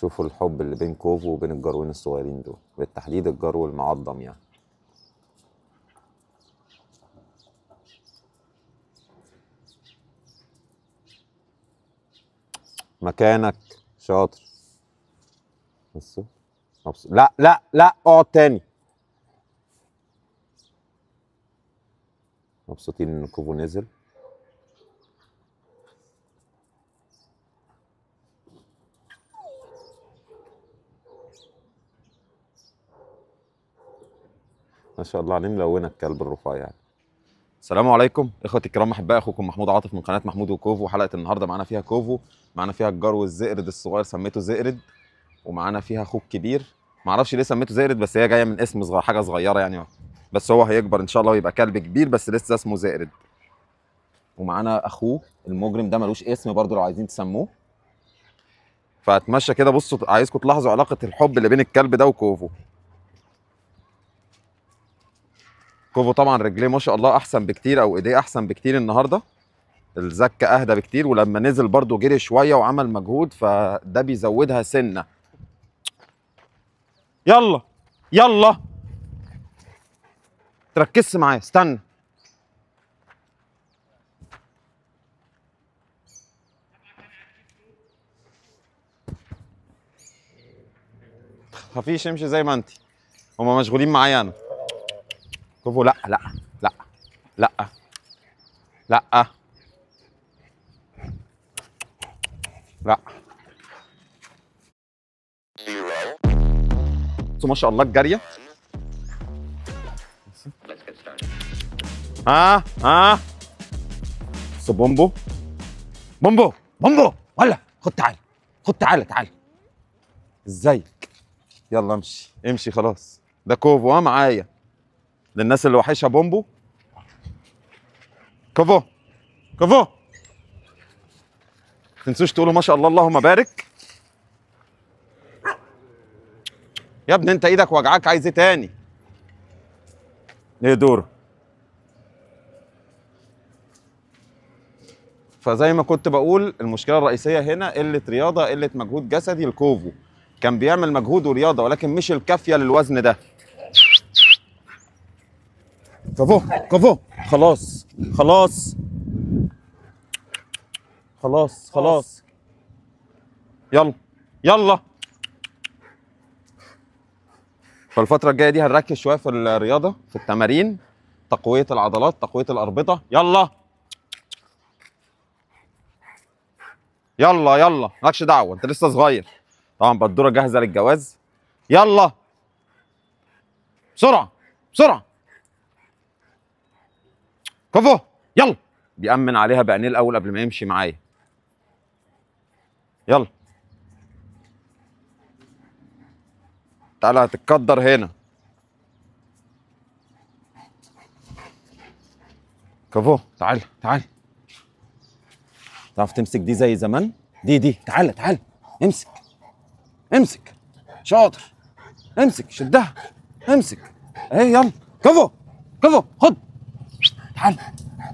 شوفوا الحب اللي بين كوفو وبين الجروين الصغيرين دول بالتحديد الجرو المعظم يعني مكانك شاطر بصوا لا لا لا اقعد تاني مبسوطين ان كوفو نزل ما شاء الله عليه ملونه الكلب الرفيع يعني السلام عليكم اخوتي الكرام احباء اخوكم محمود عاطف من قناه محمود وكوفو حلقه النهارده معانا فيها كوفو معانا فيها الجرو الزئرد الصغير سميته زئرد ومعانا فيها اخوه كبير معرفش ليه سميته زئرد بس هي جايه من اسم صغير حاجه صغيره يعني بس هو هيكبر ان شاء الله ويبقى كلب كبير بس لسه اسمه زئرد ومعانا اخوه المجرم ده ملوش اسم برضو لو عايزين تسموه فاتمشى كده بصوا عايزكم تلاحظوا علاقه الحب اللي بين الكلب ده وكوفو كوفو طبعا رجليه ما شاء الله احسن بكتير او ايديه احسن بكتير النهارده الزكه اهدى بكتير ولما نزل برده جري شويه وعمل مجهود فده بيزودها سنه يلا يلا تركزش معايا استنى خفيش امشي زي ما انت هما مشغولين معايا انا شوفوا لا لا لا لا لا لا بصوا ما شاء الله الجاريه ها آه، ها بصوا بومبو بومبو بومبو ولا خد تعالى خد تعالى تعالى ازيك يلا امشي امشي خلاص ده كوفو اه معايا للناس اللي وحشها بومبو كفو كفو تنسوش تقولوا ما شاء الله اللهم بارك يا ابني انت ايدك وجعاك عايز ايه تاني ايه دوره فزي ما كنت بقول المشكله الرئيسيه هنا قله رياضه قله مجهود جسدي الكوفو كان بيعمل مجهود ورياضه ولكن مش الكافيه للوزن ده كفو كفو خلاص خلاص خلاص خلاص يلا يلا فالفترة الجاية دي هنركز شوية في الرياضة في التمارين تقوية العضلات تقوية الأربطة يلا يلا يلا مالكش دعوة أنت لسه صغير طبعا بدورة جاهزة للجواز يلا بسرعة بسرعة فوفو يلا بيأمن عليها بعينيه الأول قبل ما يمشي معايا يلا تعالى هتتقدر هنا كفو تعالى تعالى تعرف تمسك دي زي زمان دي دي تعالى تعالى امسك امسك شاطر امسك شدها امسك اهي يلا كفو كفو خد تعال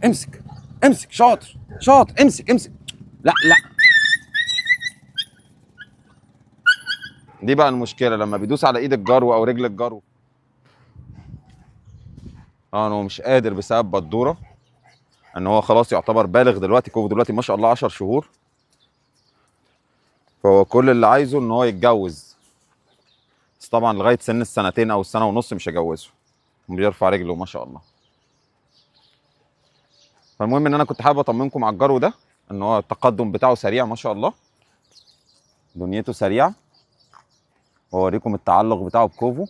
امسك امسك شاطر شاطر امسك امسك لا لا دي بقى المشكلة لما بيدوس على ايد الجرو او رجل الجرو اه هو مش قادر بسبب بدورة ان هو خلاص يعتبر بالغ دلوقتي كوفو دلوقتي ما شاء الله 10 شهور فهو كل اللي عايزه ان هو يتجوز بس طبعا لغاية سن السنتين او السنة ونص مش هيجوزه بيرفع رجله ما شاء الله فالمهم ان انا كنت حابب اطمنكم على الجرو ده ان هو التقدم بتاعه سريع ما شاء الله دنيته سريعه واوريكم التعلق بتاعه بكوفو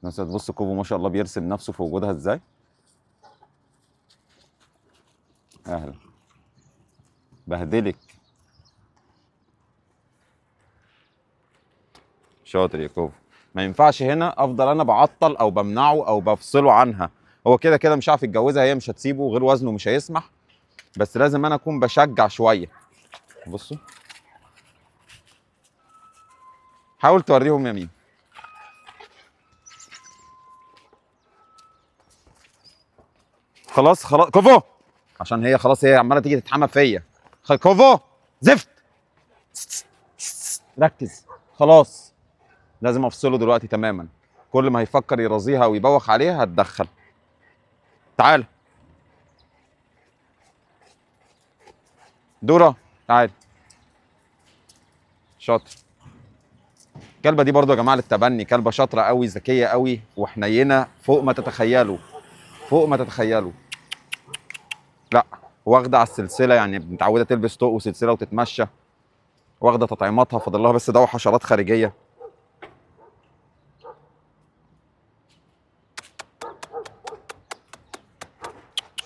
الناس هتبص كوفو ما شاء الله بيرسم نفسه في وجودها ازاي اهلا بهدلك شاطر يا كوفو ما ينفعش هنا افضل انا بعطل او بمنعه او بفصله عنها هو كده كده مش عارف يتجوزها هي مش هتسيبه غير وزنه مش هيسمح بس لازم انا اكون بشجع شويه بصوا حاول توريهم يا مين خلاص خلاص كوفو عشان هي خلاص هي عماله تيجي تتحمى فيا كوفو زفت ركز خلاص لازم افصله دلوقتي تماما كل ما هيفكر يرازيها ويبوخ عليها هتدخل تعال دوره تعال شاطر الكلبه دي برضو يا جماعه للتبني كلبه شاطره قوي ذكيه قوي وحنينه فوق ما تتخيلوا فوق ما تتخيلوا لا واخده على السلسله يعني متعوده تلبس طوق وسلسله وتتمشى واخده تطعيماتها فاضل لها بس دواء حشرات خارجيه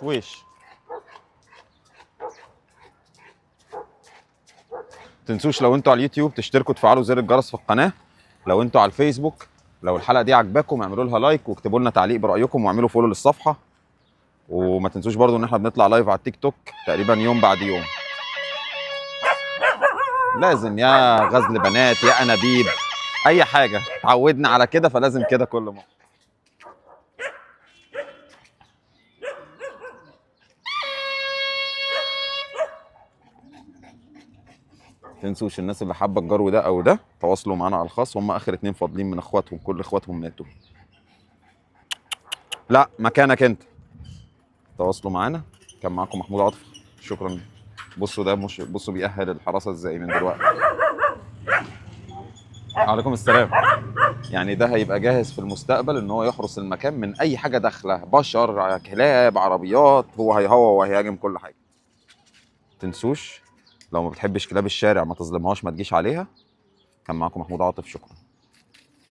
الحشويش تنسوش لو انتوا على اليوتيوب تشتركوا تفعلوا زر الجرس في القناه لو انتوا على الفيسبوك لو الحلقه دي عجباكم اعملوا لها لايك واكتبوا لنا تعليق برايكم واعملوا فولو للصفحه وما تنسوش برضو ان احنا بنطلع لايف على التيك توك تقريبا يوم بعد يوم لازم يا غزل بنات يا انابيب اي حاجه اتعودنا على كده فلازم كده كل مره تنسوش الناس اللي حابه الجرو ده او ده تواصلوا معانا على الخاص هم اخر اتنين فاضلين من اخواتهم كل اخواتهم ماتوا لا مكانك انت تواصلوا معانا كان معاكم محمود عطف شكرا بصوا ده مش بصوا بيأهل الحراسه ازاي من دلوقتي عليكم السلام يعني ده هيبقى جاهز في المستقبل ان هو يحرس المكان من اي حاجه داخله بشر كلاب عربيات هو هيهوى وهيهاجم كل حاجه تنسوش لو ما بتحبش كلاب الشارع ما تظلمهاش ما تجيش عليها كان معاكم محمود عاطف شكرا